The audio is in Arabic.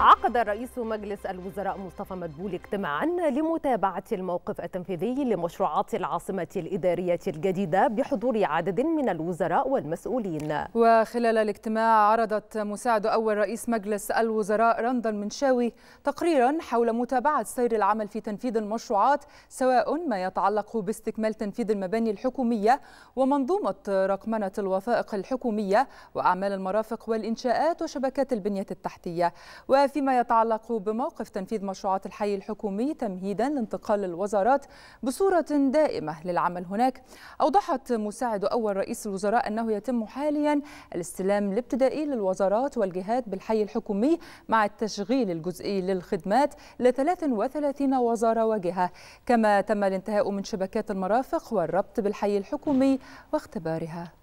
عقد رئيس مجلس الوزراء مصطفى مدبول اجتماعا لمتابعة الموقف التنفيذي لمشروعات العاصمة الإدارية الجديدة بحضور عدد من الوزراء والمسؤولين وخلال الاجتماع عرضت مساعد أول رئيس مجلس الوزراء رندا المنشاوي تقريرا حول متابعة سير العمل في تنفيذ المشروعات سواء ما يتعلق باستكمال تنفيذ المباني الحكومية ومنظومة رقمنة الوثائق الحكومية وأعمال المرافق والإنشاءات وشبكات البنية التحتية فيما يتعلق بموقف تنفيذ مشروعات الحي الحكومي تمهيدا لانتقال الوزارات بصورة دائمة للعمل هناك أوضحت مساعد أول رئيس الوزراء أنه يتم حاليا الاستلام الابتدائي للوزارات والجهات بالحي الحكومي مع التشغيل الجزئي للخدمات ل 33 وزارة وجهة كما تم الانتهاء من شبكات المرافق والربط بالحي الحكومي واختبارها